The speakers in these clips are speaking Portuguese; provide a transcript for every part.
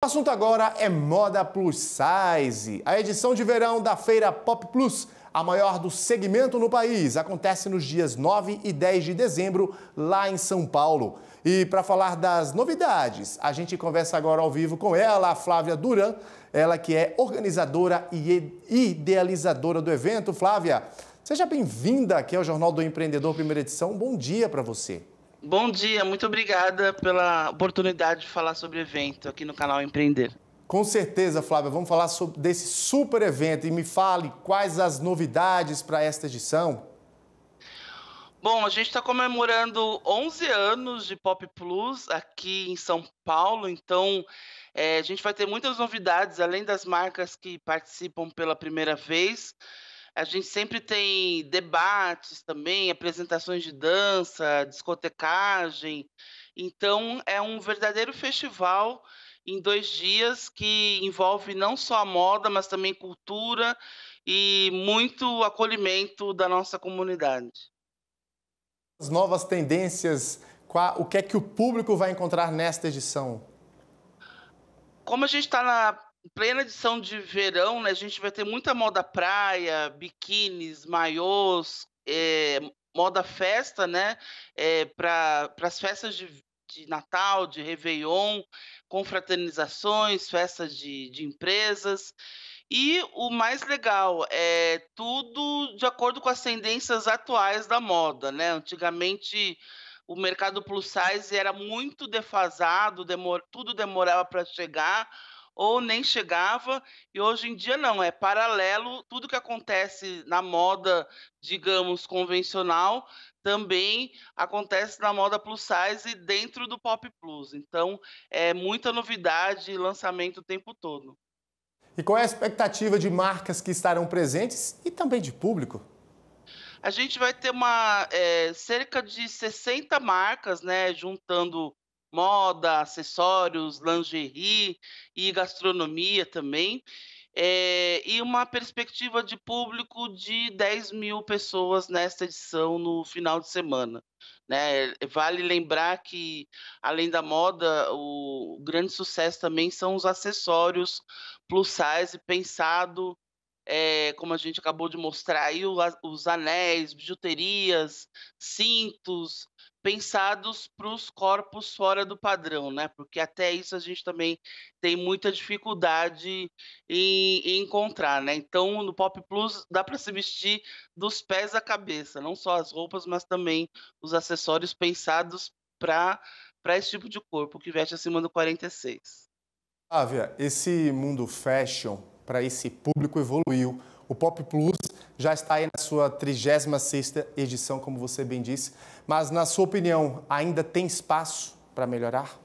O assunto agora é moda plus size. A edição de verão da feira Pop Plus, a maior do segmento no país, acontece nos dias 9 e 10 de dezembro, lá em São Paulo. E para falar das novidades, a gente conversa agora ao vivo com ela, a Flávia Duran, ela que é organizadora e idealizadora do evento. Flávia, seja bem-vinda aqui ao Jornal do Empreendedor, primeira edição. Bom dia para você. Bom dia, muito obrigada pela oportunidade de falar sobre o evento aqui no canal Empreender. Com certeza, Flávia, vamos falar sobre desse super evento e me fale quais as novidades para esta edição. Bom, a gente está comemorando 11 anos de Pop Plus aqui em São Paulo, então é, a gente vai ter muitas novidades, além das marcas que participam pela primeira vez. A gente sempre tem debates também, apresentações de dança, discotecagem. Então, é um verdadeiro festival em dois dias que envolve não só a moda, mas também cultura e muito acolhimento da nossa comunidade. As novas tendências, o que é que o público vai encontrar nesta edição? Como a gente está na plena edição de verão, né, a gente vai ter muita moda praia, biquínis, maiôs, é, moda festa, né? É, eh, Para as festas de, de Natal, de Réveillon, confraternizações, festas de, de empresas. E o mais legal é tudo de acordo com as tendências atuais da moda, né? Antigamente o mercado plus size era muito defasado, demor tudo demorava para chegar ou nem chegava, e hoje em dia não, é paralelo, tudo que acontece na moda, digamos, convencional, também acontece na moda plus size e dentro do pop plus. Então, é muita novidade e lançamento o tempo todo. E qual é a expectativa de marcas que estarão presentes e também de público? A gente vai ter uma é, cerca de 60 marcas, né, juntando moda, acessórios, lingerie e gastronomia também. É, e uma perspectiva de público de 10 mil pessoas nesta edição no final de semana. Né? Vale lembrar que, além da moda, o grande sucesso também são os acessórios plus size pensado é, como a gente acabou de mostrar aí, os anéis, bijuterias, cintos, pensados para os corpos fora do padrão, né? Porque até isso a gente também tem muita dificuldade em, em encontrar, né? Então, no Pop Plus dá para se vestir dos pés à cabeça, não só as roupas, mas também os acessórios pensados para para esse tipo de corpo que veste acima do 46. Ávia, esse mundo fashion para esse público evoluiu. O Pop Plus já está aí na sua 36ª edição, como você bem disse, mas na sua opinião, ainda tem espaço para melhorar?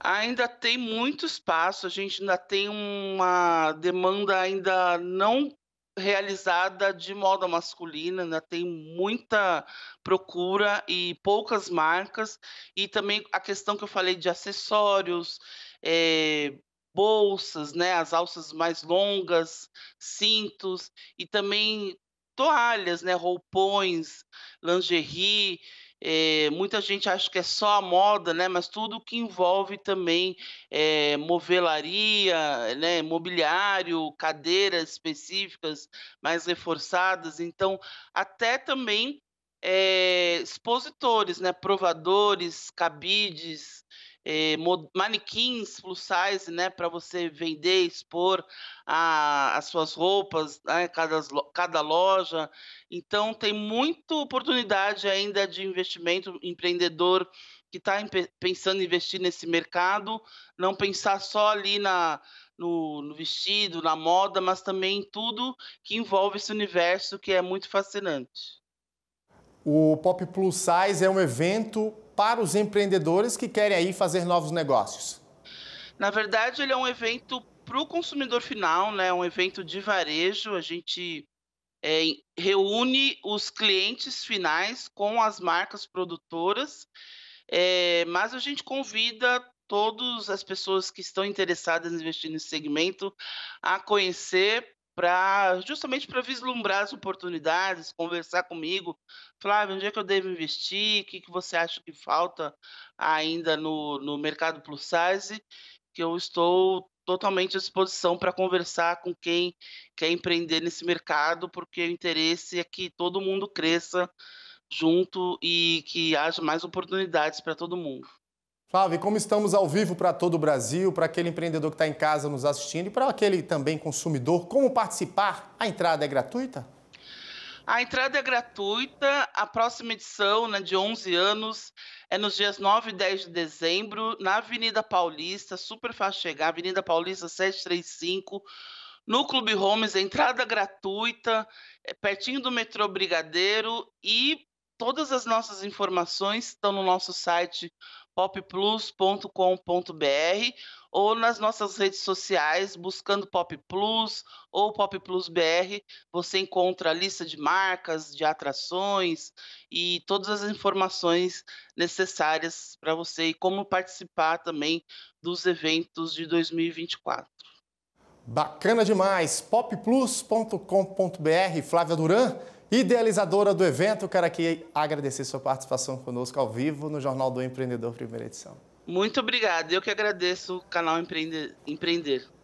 Ainda tem muito espaço, a gente ainda tem uma demanda ainda não realizada de moda masculina, ainda tem muita procura e poucas marcas, e também a questão que eu falei de acessórios, é, bolsas, né, as alças mais longas, cintos e também toalhas, né, roupões, lingerie. É, muita gente acha que é só a moda, né? Mas tudo que envolve também é, movelaria, né? mobiliário, cadeiras específicas mais reforçadas. Então, até também é, expositores, né? Provadores, cabides, eh, manequins plus size, né, para você vender, expor a, as suas roupas, né, cada, cada loja. Então, tem muita oportunidade ainda de investimento empreendedor que está pensando em investir nesse mercado, não pensar só ali na, no, no, vestido, na moda, mas também em tudo que envolve esse universo que é muito fascinante. O Pop Plus Size é um evento para os empreendedores que querem aí fazer novos negócios? Na verdade, ele é um evento para o consumidor final, né? É um evento de varejo. A gente é, reúne os clientes finais com as marcas produtoras, é, mas a gente convida todas as pessoas que estão interessadas em investir nesse segmento a conhecer para justamente para vislumbrar as oportunidades, conversar comigo, Flávio, ah, onde é que eu devo investir, o que, que você acha que falta ainda no, no mercado plus size, que eu estou totalmente à disposição para conversar com quem quer empreender nesse mercado, porque o interesse é que todo mundo cresça junto e que haja mais oportunidades para todo mundo. Flávio, como estamos ao vivo para todo o Brasil, para aquele empreendedor que está em casa nos assistindo e para aquele também consumidor, como participar? A entrada é gratuita? A entrada é gratuita. A próxima edição, né, de 11 anos, é nos dias 9 e 10 de dezembro, na Avenida Paulista, super fácil chegar, Avenida Paulista 735, no Clube Homes, entrada gratuita, é pertinho do metrô Brigadeiro e todas as nossas informações estão no nosso site popplus.com.br ou nas nossas redes sociais, buscando Pop Plus ou Pop Plus BR, você encontra a lista de marcas, de atrações e todas as informações necessárias para você e como participar também dos eventos de 2024. Bacana demais! popplus.com.br, Flávia Duran idealizadora do evento. Quero aqui agradecer sua participação conosco ao vivo no Jornal do Empreendedor, primeira edição. Muito obrigado. Eu que agradeço o canal Empreender. Empreender.